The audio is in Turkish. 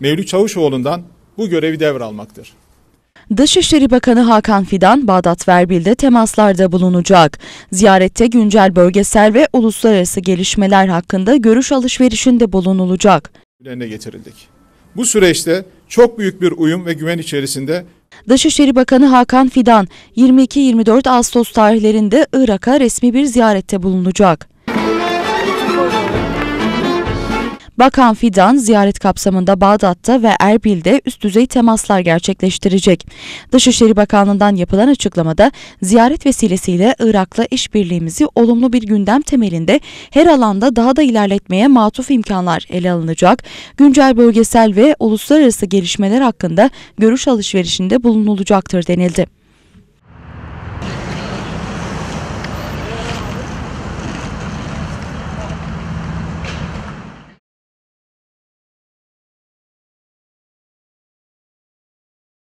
Mevlüt Çavuşoğlu'ndan bu görevi devralmaktır. Dışişleri Bakanı Hakan Fidan, Bağdat Verbil'de temaslarda bulunacak. Ziyarette güncel bölgesel ve uluslararası gelişmeler hakkında görüş alışverişinde bulunulacak. getirildik. Bu süreçte çok büyük bir uyum ve güven içerisinde Dışişleri Bakanı Hakan Fidan 22-24 Ağustos tarihlerinde Irak'a resmi bir ziyarette bulunacak. Bakan Fidan ziyaret kapsamında Bağdat'ta ve Erbil'de üst düzey temaslar gerçekleştirecek. Dışişleri Bakanlığı'ndan yapılan açıklamada ziyaret vesilesiyle Irak'la işbirliğimizi olumlu bir gündem temelinde her alanda daha da ilerletmeye matuf imkanlar ele alınacak, güncel bölgesel ve uluslararası gelişmeler hakkında görüş alışverişinde bulunulacaktır denildi.